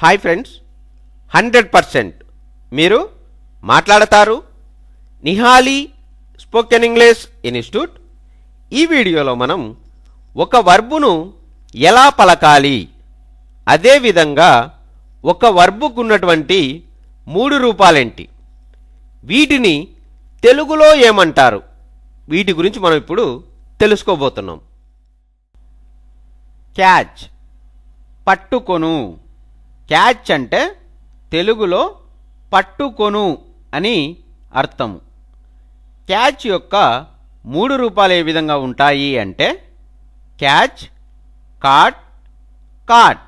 hi friends hundred percent మీరు మాట్లాడతారు నిహాలి spoken English institute ఈ వీడియోలో మనం ఒక వర్బును ఎలా పలకాలి అదేవిధంగా ఒక వర్బుకు ఉన్నటువంటి మూడు రూపాలేంటి వీటిని తెలుగులో ఏమంటారు వీటి గురించి మనం ఇప్పుడు తెలుసుకోబోతున్నాం క్యాచ్ పట్టుకొను క్యాచ్ అంటే తెలుగులో పట్టుకొను అని అర్థము క్యాచ్ యొక్క మూడు రూపాలు ఏ విధంగా ఉంటాయి అంటే క్యాచ్ కాట్ కాట్